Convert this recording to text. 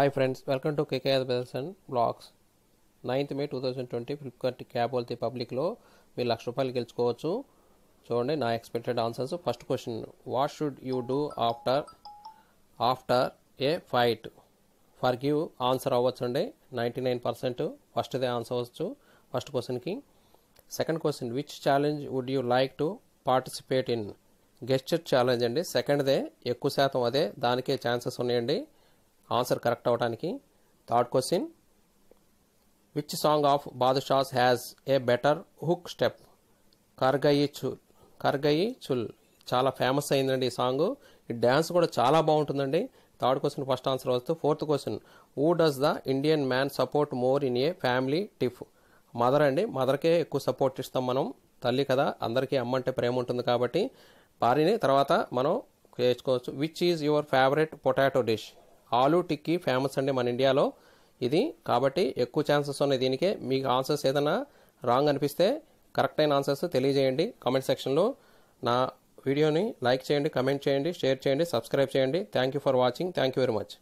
hi friends welcome to KKR brothers and blogs ninth May two thousand twenty Flipkart క్యాబ్ వెళ్తే పబ్లిక్లో మీరు లక్ష రూపాయలు గెలుచుకోవచ్చు చూడండి నా expected answers first question what should you do after after a fight forgive answer అవ్వచ్చు అండి నైంటీ నైన్ పర్సెంట్ ఫస్ట్దే ఆన్సర్ అవ్వచ్చు ఫస్ట్ క్వశ్చన్కి second question which challenge would you like to participate in guest challenge అండి సెకండ్దే ఎక్కువ శాతం అదే దానికే ఛాన్సెస్ ఉన్నాయండి ఆన్సర్ కరెక్ట్ అవడానికి third question which song of Badshah's has a better hook step కర్గయి చుల్ కర్గయి చుల్ చాలా ఫేమస్ అయిందండి ఈ సాంగ్ ఈ డ్యాన్స్ కూడా చాలా బాగుంటుందండి థర్డ్ క్వశ్చన్ ఫస్ట్ ఆన్సర్ వస్తూ fourth question who does the Indian man support more in a family tiff mother అండి మదర్కే ఎక్కువ సపోర్ట్ ఇస్తాం మనం తల్లి కదా అందరికీ అమ్మంటే ప్రేమ ఉంటుంది కాబట్టి భార్యని తర్వాత మనం చేసుకోవచ్చు which is your favourite potato dish aloo tikki famous అండి మన ఇండియాలో ఇది కాబట్టి ఎక్కువ ఛాన్సెస్ ఉన్నాయి దీనికే మీకు ఆన్సర్స్ ఏదైనా రాంగ్ అనిపిస్తే కరెక్ట్ అయిన ఆన్సర్స్ తెలియజేయండి కామెంట్ సెక్షన్లో నా వీడియోని లైక్ చేయండి కమెంట్ చేయండి షేర్ చేయండి సబ్స్క్రైబ్ చేయండి thank you for watching thank you very much